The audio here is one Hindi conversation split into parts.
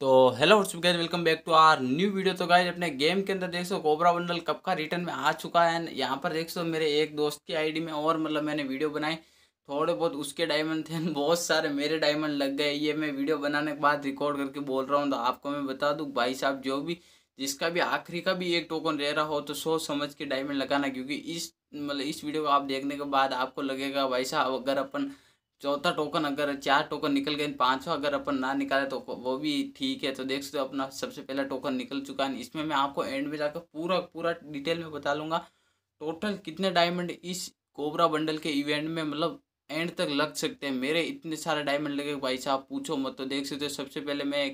तो hello what's up welcome back to our new video तो गाइज अपने गेम के अंदर देख सो कोबरा बंडल कब का रिटर्न में आ चुका है यहाँ पर देख सो मेरे एक दोस्त की आईडी में और मतलब मैंने वीडियो बनाई थोड़े बहुत उसके डायमंड थे बहुत सारे मेरे डायमंड लग गए ये मैं वीडियो बनाने के बाद रिकॉर्ड करके बोल रहा हूँ तो आपको मैं बता दूँ भाई साहब जो भी जिसका भी आखिरी का भी एक टोकन रह रहा हो तो सोच समझ के डायमंड लगाना क्योंकि इस मतलब इस वीडियो को आप देखने के बाद आपको लगेगा भाई साहब अगर अपन चौथा टोकन अगर चार टोकन निकल गए पांचवा अगर अपन ना निकाले तो वो भी ठीक है तो देख सकते हो अपना सबसे पहला टोकन निकल चुका है इसमें मैं आपको एंड में जाकर पूरा पूरा डिटेल में बता लूँगा टोटल कितने डायमंड इस कोबरा बंडल के इवेंट में मतलब एंड तक लग सकते हैं मेरे इतने सारे डायमंड लगे भाई साहब पूछो मत तो देख सकते हो सबसे पहले मैं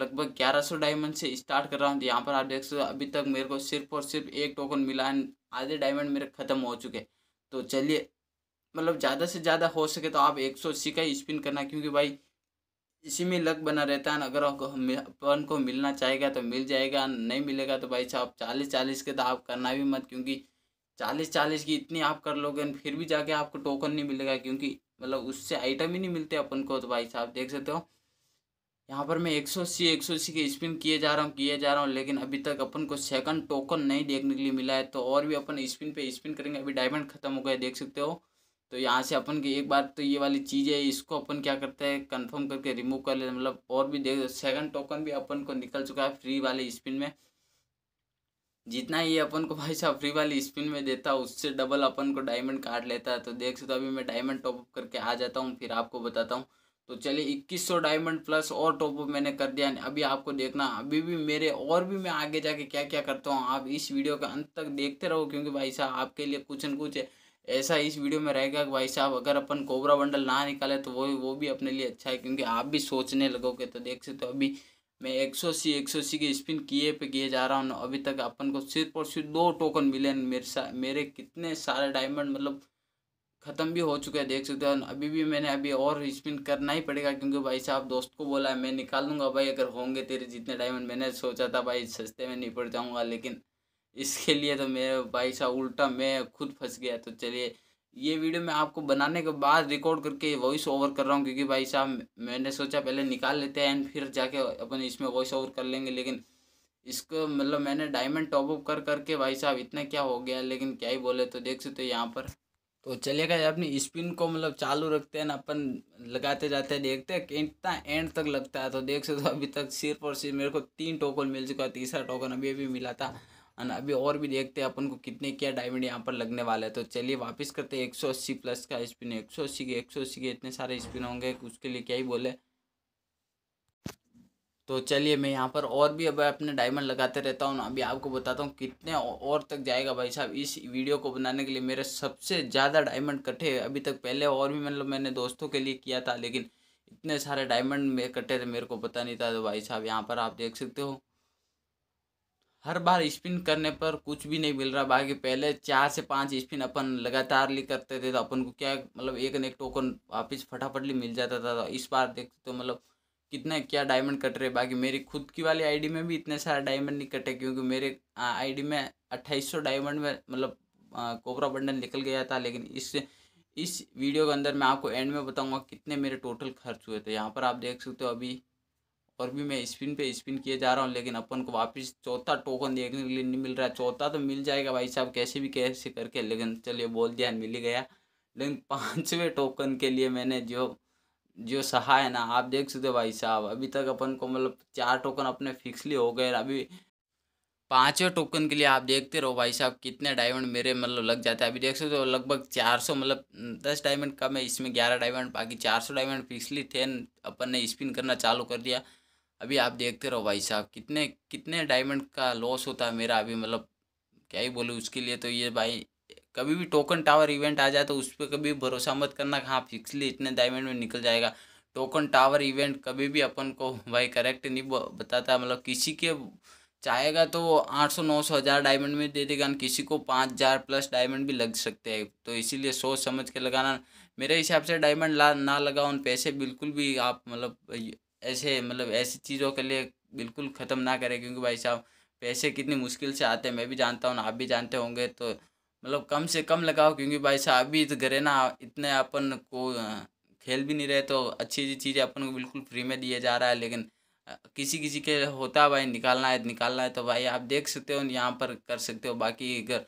लगभग ग्यारह सौ डायमंड से स्टार्ट कर रहा हूँ यहाँ पर आप देख सकते हो अभी तक मेरे को सिर्फ और सिर्फ एक टोकन मिला है आधे डायमंड मेरे ख़त्म हो चुके तो चलिए मतलब ज़्यादा से ज़्यादा हो सके तो आप एक सौ अस्सी का स्पिन करना क्योंकि भाई इसी में लक बना रहता है अगर आपको अपन को मिलना चाहेगा तो मिल जाएगा नहीं मिलेगा तो भाई साहब चालीस चालीस के तो आप करना भी मत क्योंकि चालीस चालीस की इतनी आप कर लोगे फिर भी जाके आपको टोकन नहीं मिलेगा क्योंकि मतलब उससे आइटम ही नहीं मिलते अपन को तो भाई साहब देख सकते हो यहाँ पर मैं एक सौ अस्सी एक सौ अस्सी के स्पिन किए जा रहा हूँ किए जा रहा हूँ लेकिन अभी तक अपन को सेकंड टोकन नहीं देखने के लिए मिला है तो और भी अपन स्पिन पे स्पिन करेंगे अभी डायमंड खत्म हो गया देख सकते हो तो यहाँ से अपन की एक बार तो ये वाली चीज़ है इसको अपन क्या करते हैं कंफर्म करके रिमूव कर लेते मतलब और भी देख सेकंड टोकन भी अपन को निकल चुका है फ्री वाले स्पिन में जितना ये अपन को भाई साहब फ्री वाली स्पिन में देता उससे डबल अपन को डायमंड काट लेता है तो देख सकते अभी मैं डायमंड टॉपअप करके आ जाता हूँ फिर आपको बताता हूँ तो चलिए सौ डायमंड प्लस और टॉपअप मैंने कर दिया अभी आपको देखना अभी भी मेरे और भी मैं आगे जाके क्या क्या करता हूँ आप इस वीडियो के अंत तक देखते रहो क्योंकि भाई साहब आपके लिए कुछ न कुछ है ऐसा इस वीडियो में रहेगा कि भाई साहब अगर अपन कोबरा बंडल ना निकाले तो वो वो भी अपने लिए अच्छा है क्योंकि आप भी सोचने लगोगे तो देख सकते हो अभी मैं एक सौ सी एक सौ सी की स्पिन किए पे किए जा रहा हूँ अभी तक अपन को सिर्फ और सिर्फ दो टोकन मिले मेरे सा मेरे कितने सारे डायमंड मतलब ख़त्म भी हो चुके हैं देख सकते हो अभी भी मैंने अभी और स्पिन करना ही पड़ेगा क्योंकि भाई साहब दोस्त को बोला है मैं निकाल दूंगा भाई अगर होंगे तेरे जितने डायमंड मैंने सोचा था भाई सस्ते में नहीं पड़ जाऊँगा लेकिन इसके लिए तो मेरे भाई साहब उल्टा मैं खुद फंस गया तो चलिए ये वीडियो मैं आपको बनाने के बाद रिकॉर्ड करके वॉइस ओवर कर रहा हूँ क्योंकि भाई साहब मैंने सोचा पहले निकाल लेते हैं एंड फिर जाके अपन इसमें वॉइस ओवर कर लेंगे लेकिन इसको मतलब मैंने डायमंड टॉप अप कर करके भाई साहब इतना क्या हो गया लेकिन क्या ही बोले तो देख सकते हो यहाँ पर तो चलेगा अपनी स्पिन को मतलब चालू रखते हैं ना अपन लगाते जाते हैं देखते हैं कितना एंड तक लगता है तो देख सकते हो अभी तक सिर्फ और सिर्फ मेरे को तीन टोकन मिल चुका तीसरा टोकन अभी अभी मिला था एंड अभी और भी देखते हैं अपन को कितने क्या डायमंड यहाँ पर लगने वाला है तो चलिए वापस करते हैं एक सौ अस्सी प्लस का स्पिन एक सौ अस्सी के एक सौ अस्सी के इतने सारे स्पिन होंगे उसके लिए क्या ही बोले तो चलिए मैं यहाँ पर और भी अब अपने डायमंड लगाते रहता हूँ अभी आपको बताता हूँ कितने और तक जाएगा भाई साहब इस वीडियो को बनाने के लिए मेरे सबसे ज़्यादा डायमंड कटे अभी तक पहले और भी मतलब मैंने दोस्तों के लिए किया था लेकिन इतने सारे डायमंड में कटे थे मेरे को पता नहीं था तो भाई साहब यहाँ पर आप देख सकते हो हर बार स्पिन करने पर कुछ भी नहीं मिल रहा बाकी पहले चार से पांच स्पिन अपन लगातार ली करते थे तो अपन को क्या मतलब एक न एक टोकन वापिस फटाफटली मिल जाता था तो इस बार देखते तो मतलब कितने क्या डायमंड कट रहे बाकी मेरी खुद की वाली आईडी में भी इतने सारे डायमंड नहीं कटे क्योंकि मेरे आईडी में अट्ठाईस डायमंड में मतलब कोबरा बंडल निकल गया था लेकिन इस इस वीडियो के अंदर मैं आपको एंड में बताऊंगा कितने मेरे टोटल खर्च हुए थे यहाँ पर आप देख सकते हो अभी और भी मैं स्पिन पे स्पिन किए जा रहा हूँ लेकिन अपन को वापस चौथा टोकन देखने के लिए नहीं मिल रहा है चौथा तो मिल जाएगा भाई साहब कैसे भी कैसे करके लेकिन चलिए बोल दिया मिल ही गया लेकिन पाँचवें टोकन के लिए मैंने जो जो सहा है ना आप देख सकते हो भाई साहब अभी तक अपन को मतलब चार टोकन अपने फिक्सली हो गए अभी पाँचवें टोकन के लिए आप देखते रहो भाई साहब कितने डायमंड मेरे मतलब लग जाते हैं अभी देख सकते हो लगभग चार सौ मतलब दस डायमंड कम है इसमें ग्यारह डायमंड बाकी चार सौ डायमंड फिक्सली थे अपन ने स्पिन करना चालू कर दिया अभी आप देखते रहो भाई साहब कितने कितने डायमंड का लॉस होता है मेरा अभी मतलब क्या ही बोलूँ उसके लिए तो ये भाई कभी भी टोकन टावर इवेंट आ जाए तो उस पर कभी भरोसा मत करना हाँ फिक्सली इतने डायमंड में निकल जाएगा टोकन टावर इवेंट कभी भी अपन को भाई करेक्ट नहीं बताता मतलब किसी के चाहेगा तो वो आठ सौ नौ सौ हज़ार डायमंड में दे देगा किसी को पाँच हज़ार प्लस डायमंड भी लग सकते हैं तो इसीलिए सोच समझ के लगाना मेरे हिसाब से डायमंड ला ना लगाओ उन पैसे बिल्कुल भी आप मतलब ऐसे मतलब ऐसी चीज़ों के लिए बिल्कुल ख़त्म ना करें क्योंकि भाई साहब पैसे कितनी मुश्किल से आते हैं मैं भी जानता हूँ आप भी जानते होंगे तो मतलब कम से कम लगाओ क्योंकि भाई साहब अभी तो घरे ना इतने अपन को खेल भी नहीं रहे तो अच्छी अच्छी चीज़ें अपन को बिल्कुल फ्री में दिए जा रहा है लेकिन किसी किसी के होता है भाई निकालना है निकालना है तो भाई आप देख सकते हो यहाँ पर कर सकते हो बाकी अगर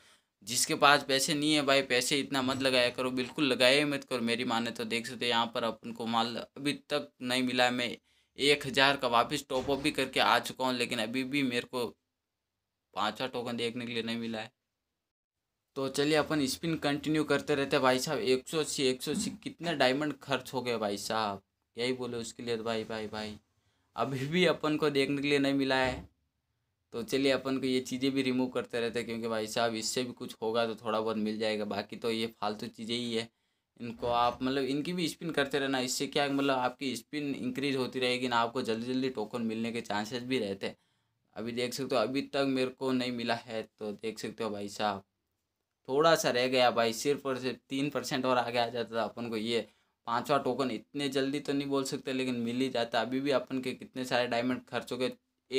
जिसके पास पैसे नहीं है भाई पैसे इतना मत हम्म। लगाया करो बिल्कुल लगाए मत करो मेरी माने तो देख सकते हो यहाँ पर अपन को माल अभी तक नहीं मिला है मैं एक हज़ार का वापस टॉपअप भी करके आ चुका हूँ लेकिन अभी भी मेरे को पाँचवा टोकन देखने के लिए नहीं मिला है तो चलिए अपन स्पिन कंटिन्यू करते रहते हैं भाई साहब एक सौ अस्सी एक सौ अस्सी कितने डायमंड खर्च हो गए भाई साहब यही बोले उसके लिए तो भाई भाई भाई अभी भी अपन को देखने के लिए नहीं मिला है तो चलिए अपन को ये चीज़ें भी रिमूव करते रहते हैं क्योंकि भाई साहब इससे भी कुछ होगा तो थोड़ा बहुत मिल जाएगा बाकी तो ये फालतू चीज़ें ही है इनको आप मतलब इनकी भी स्पिन करते रहना इससे क्या मतलब आपकी स्पिन इंक्रीज होती रहेगी ना आपको जल्दी जल्दी टोकन मिलने के चांसेस भी रहते हैं अभी देख सकते हो अभी तक मेरे को नहीं मिला है तो देख सकते हो भाई साहब थोड़ा सा रह गया भाई सिर्फ और सिर्फ तीन परसेंट और आगे आ जाता था अपन को ये पाँचवा टोकन इतने जल्दी तो नहीं बोल सकते लेकिन मिल ही जाता अभी भी अपन के कितने सारे डायमंड खर्च हो गए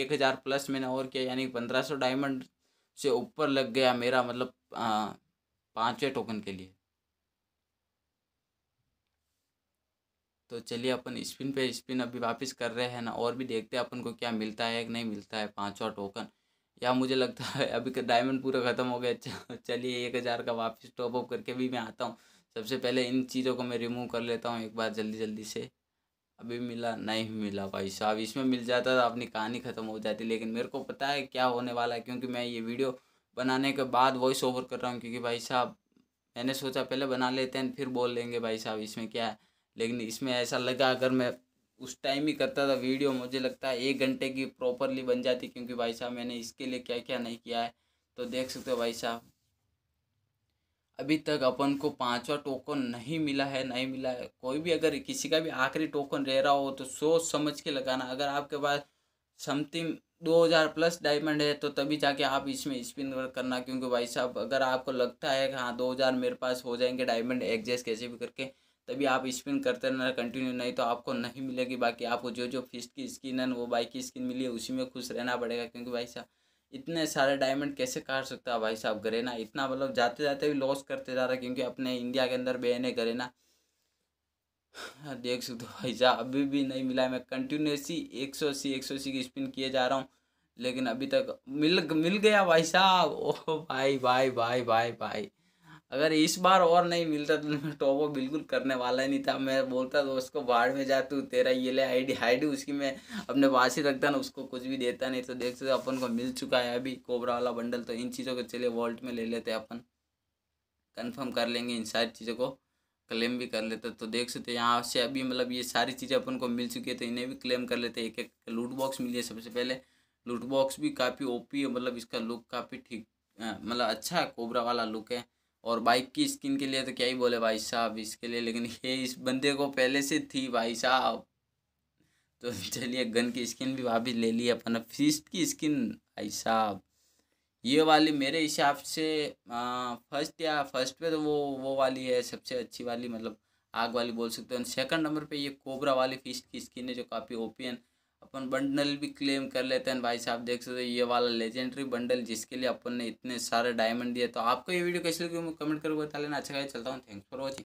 एक हज़ार प्लस मैंने और किया यानी पंद्रह सौ डायमंड से ऊपर लग गया मेरा मतलब पाँचवें टोकन के लिए तो चलिए अपन स्पिन पे स्पिन अभी वापस कर रहे हैं ना और भी देखते हैं अपन को क्या मिलता है नहीं मिलता है पाँचवा टोकन या मुझे लगता है अभी का डायमंड पूरा ख़त्म हो गया चलिए एक हज़ार का वापस टॉप अप करके भी मैं आता हूँ सबसे पहले इन चीज़ों को मैं रिमूव कर लेता हूँ एक बार जल्दी जल्दी से अभी मिला नहीं मिला भाई साहब इसमें मिल जाता तो अपनी कहानी ख़त्म हो जाती लेकिन मेरे को पता है क्या होने वाला है क्योंकि मैं ये वीडियो बनाने के बाद वॉइस ओवर कर रहा हूँ क्योंकि भाई साहब मैंने सोचा पहले बना लेते हैं फिर बोल लेंगे भाई साहब इसमें क्या है लेकिन इसमें ऐसा लगा अगर मैं उस टाइम ही करता था वीडियो मुझे लगता है एक घंटे की प्रॉपरली बन जाती क्योंकि भाई साहब मैंने इसके लिए क्या क्या नहीं किया है तो देख सकते हो भाई साहब अभी तक अपन को पांचवा टोकन नहीं मिला है नहीं मिला है कोई भी अगर किसी का भी आखिरी टोकन रह रहा हो तो सोच समझ के लगाना अगर आपके पास समथिंग दो हज़ार प्लस डायमंड है तो तभी जाके आप इसमें स्पिन वर्क करना क्योंकि भाई साहब अगर आपको लगता है कि हाँ दो हज़ार मेरे पास हो जाएंगे डायमंड एग्जेस्ट कैसे भी करके तभी आप स्पिन करते रहना कंटिन्यू नहीं तो आपको नहीं मिलेगी बाकी आपको जो जो फिस्ट की स्किन है वो बाइक की स्किन मिली है उसी में खुश रहना पड़ेगा क्योंकि भाई साहब इतने सारे डायमंड कैसे काट सकता है भाई साहब गरेना इतना मतलब जाते जाते भी लॉस करते जा रहा है क्योंकि अपने इंडिया के अंदर बहन है गरेना हाँ, देख सकते हो भाई साहब अभी भी नहीं मिला है मैं कंटिन्यूसली एक सौ अस्सी एक सौ अस्सी की स्पिन किए जा रहा हूँ लेकिन अभी तक मिल मिल गया भाई साहब ओह भाई भाई भाई भाई भाई, भाई। अगर इस बार और नहीं मिलता तो मैं टॉपो तो बिल्कुल करने वाला ही नहीं था मैं बोलता दोस्त को बाढ़ में जा तू तेरा ये ले आईडी आईडी उसकी मैं अपने पास ही रखता ना उसको कुछ भी देता नहीं तो देख सकते अपन को मिल चुका है अभी कोबरा वाला बंडल तो इन चीज़ों को चले वॉल्ट में ले लेते अपन कन्फर्म कर लेंगे इन सारी चीज़ों को क्लेम भी कर लेते तो देख सकते यहाँ से अभी मतलब ये सारी चीज़ें अपन को मिल चुकी है तो इन्हें भी क्लेम कर लेते एक एक लूट बॉक्स मिली है सबसे पहले लूट बॉक्स भी काफ़ी ओपी है मतलब इसका लुक काफ़ी ठीक मतलब अच्छा है कोबरा वाला लुक है और बाइक की स्किन के लिए तो क्या ही बोले भाई साहब इसके लिए लेकिन ये इस बंदे को पहले से थी भाई साहब तो चलिए गन की स्किन भी वापिस ले ली अपन फिस्ट की स्किन भाई साहब ये वाली मेरे हिसाब से फर्स्ट या फर्स्ट पे तो वो वो वाली है सबसे अच्छी वाली मतलब आग वाली बोल सकते हैं सेकंड नंबर पे ये कोबरा वाली फिस्ट की स्किन है जो काफ़ी ओपी अपन बंडल भी क्लेम कर लेते हैं भाई साहब देख सकते हो ये वाला लेजेंडरी बंडल जिसके लिए अपन ने इतने सारे डायमंड दिए तो आपको ये वीडियो कैसे लगे कमेंट करके बता लेना अच्छा चलता हूँ थैंक्स फॉर वॉचिंग